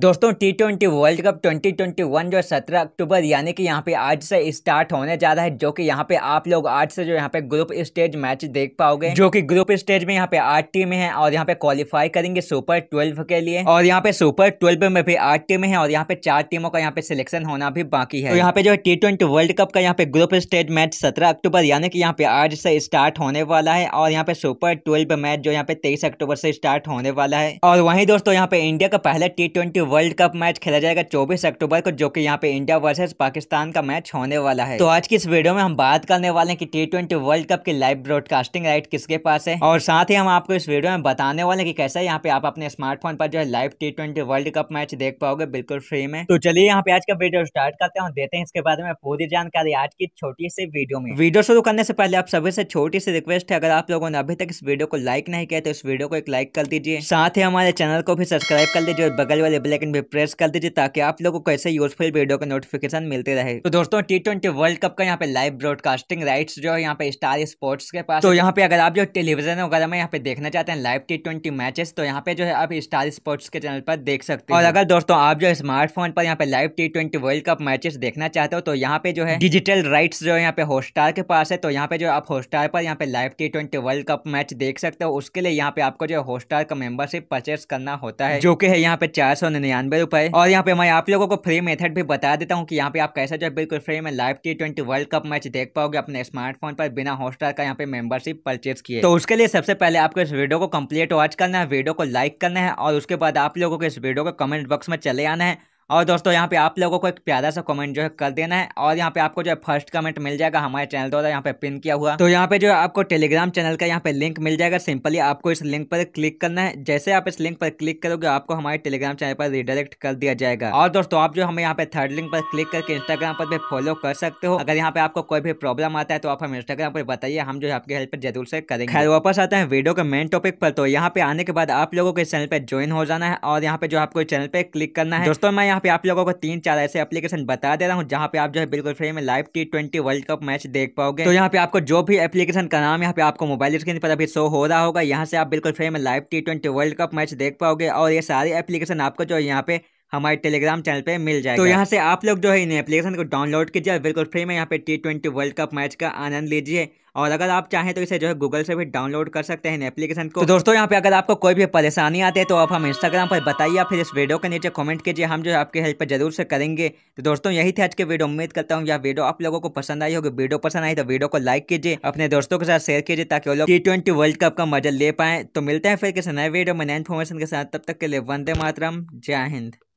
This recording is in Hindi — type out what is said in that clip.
दोस्तों टी ट्वेंटी वर्ल्ड कप 2021 जो 17 अक्टूबर यानी कि यहाँ पे आज से स्टार्ट होने जा रहा है जो कि यहाँ पे आप लोग आज से जो यहाँ पे ग्रुप स्टेज मैच देख पाओगे जो कि ग्रुप स्टेज में यहाँ पे आठ टीमें हैं और यहाँ पे क्वालिफाई करेंगे सुपर ट्वेल्व के लिए और यहाँ पे सुपर ट्वेल्व में भी आठ टीमें हैं और यहाँ पे चार टीमों का यहाँ पे सिलेक्शन होना भी बाकी है तो यहाँ पे जो टी ट्वेंटी वर्ल्ड कप का यहाँ पे ग्रुप स्टेज मैच सत्रह अक्टूबर यानी कि यहाँ पे आज से स्टार्ट होने वाला है और यहाँ पे सुपर ट्वेल्व मैच जो यहाँ पे तेईस अक्टूबर से स्टार्ट होने वाला है और वही दोस्तों यहाँ पे इंडिया का पहला T twenty world cup match खेला जाएगा चौबीस अक्टूबर को जो कि यहाँ पे इंडिया वर्सेज पाकिस्तान का मैच होने वाला है तो आज की इस वीडियो में हम बात करने वाले हैं कि टी ट्वेंटी वर्ल्ड कप की लाइव ब्रॉडकास्टिंग राइट किसके पास है और साथ ही हम आपको इस वीडियो में बताने वाले की कैसे यहाँ पे आप अपने स्मार्टफोन पर जो है live T twenty world cup match देख पाओगे बिल्कुल फ्री में तो चलिए यहाँ पे आज का वीडियो स्टार्ट करते हैं देते हैं इसके बारे में पूरी जानकारी आज की छोटी सी वीडियो में वीडियो शुरू करने से पहले आप सभी से छोटी सी रिक्वेस्ट है अगर आप लोगों ने अभी तक इस वीडियो को लाइक नहीं किया तो इस वीडियो को एक लाइक कर दीजिए साथ ही हमारे चैनल को भी सब्सक्राइब कर लीजिए और बगल वाले बेलाइकन भी प्रेस कर दीजिए ताकि आप लोगों को ऐसे यूजफुल वीडियो का नोटिफिकेशन मिलते रहे तो दोस्तों टी ट्वेंटी वर्ल्ड कप का यहाँ पे लाइव ब्रॉडकास्टिंग राइट्स जो है यहाँ पे स्टार स्पोर्ट्स के पास तो यहाँ पे अगर आप जो टेलीविजन वगैरह में यहाँ पे देखना चाहते हैं लाइव टी ट्वेंटी मैचेस तो यहाँ पे जो है आप स्टार स्पोर्ट्स के चैनल पर देख सकते हैं और अगर दोस्तों आप जो स्मार्टफोन पर यहाँ पे live T twenty world cup matches देखना चाहते हो तो यहाँ पे जो है डिजिटल राइट्स जो है यहाँ पे होस्टार के पास है तो यहाँ पे जो आप होस्टार पर यहाँ पे live T twenty world cup match देख सकते हो उसके लिए यहाँ पे आपको जो है होस्टार का मेंबरशिप परचेस करना होता है जो कि है यहाँ पे चार निन्यानवे रुपए और यहाँ पे मैं आप लोगों को फ्री मेथड भी बता देता हूँ कि यहाँ पे आप कैसे जो बिल्कुल फ्री में live T twenty world cup match देख पाओगे अपने स्मार्टफोन पर बिना हॉटस्टार का यहाँ पे मेंबरशिप परचेज किए तो उसके लिए सबसे पहले आपको इस वीडियो को कम्प्लीट वॉच करना है वीडियो को लाइक करना है और उसके बाद आप लोगों को इस वीडियो को कमेंट बॉक्स में चले आना है और दोस्तों यहाँ पे आप लोगों को एक प्यारा सा कमेंट जो है कर देना है और यहाँ पे आपको जो है फर्स्ट कमेंट मिल जाएगा हमारे चैनल द्वारा यहाँ पे पिन किया हुआ तो यहाँ पे जो है आपको टेलीग्राम चैनल का यहाँ पे लिंक मिल जाएगा सिंपली आपको इस लिंक पर क्लिक करना है जैसे आप इस लिंक पर क्लिक करोगे आपको हमारे टेलीग्राम चैनल पर रिडायरेक्ट कर दिया जाएगा और दोस्तों आप जो हमें यहाँ पे थर्ड लिंक पर क्लिक करके इंस्टाग्राम पर भी फॉलो कर सकते हो अगर यहाँ पे आपको कोई भी प्रॉब्लम आता है तो आप हमें इंस्टाग्राम पर बताइए हम जो है आपकी हेल्प जरूर से करेंगे खैर वापस आते हैं वीडियो के मेन टॉपिक पर तो यहाँ पे आने के बाद आप लोगों को चैनल पर ज्वाइन हो जाना है और यहाँ पे जो आपको चैनल पर क्लिक करना है दोस्तों मैं यहाँ पे आप लोगों को तीन चार ऐसे एप्लीकेशन बता दे रहा हूँ जहाँ पे आप जो है बिल्कुल फ्री में live T twenty world cup match देख पाओगे तो यहाँ पे आपको जो भी एप्लीकेशन का नाम यहाँ पे आपको मोबाइल स्क्रीन पर अभी शो हो रहा होगा यहाँ से आप बिल्कुल फ्री में live T twenty world cup match देख पाओगे और ये सारी एप्लीकेशन आपको जो यहाँ पे हमारे टेलीग्राम चैनल पे मिल जाएगा तो यहाँ से आप लोग जो है इन एप्लीकेशन को डाउनलोड कीजिए बिल्कुल फ्री में यहाँ पे T twenty world cup match का आनंद लीजिए और अगर आप चाहें तो इसे जो है गूगल से भी डाउनलोड कर सकते हैं एप्लीकेशन को तो दोस्तों यहाँ पे अगर आपको कोई भी परेशानी आती है तो आप हम इंस्टाग्राम पर बताइए या फिर इस वीडियो के नीचे कमेंट कीजिए हम जो है आपकी हेल्प जरूर से करेंगे तो दोस्तों यही थी आज की वीडियो उम्मीद करता हूँ यह वीडियो आप लोगों को पसंद आई होगी वीडियो पसंद आई तो वीडियो को लाइक कीजिए अपने दोस्तों के साथ शेयर कीजिए ताकि वो लोग टी ट्वेंटी वर्ल्ड कप का मजा ले पाए तो मिलते हैं फिर किसी नए वीडियो में नए इन्फॉर्मेशन के साथ तब तक के लिए वंदे मातरम जय हिंद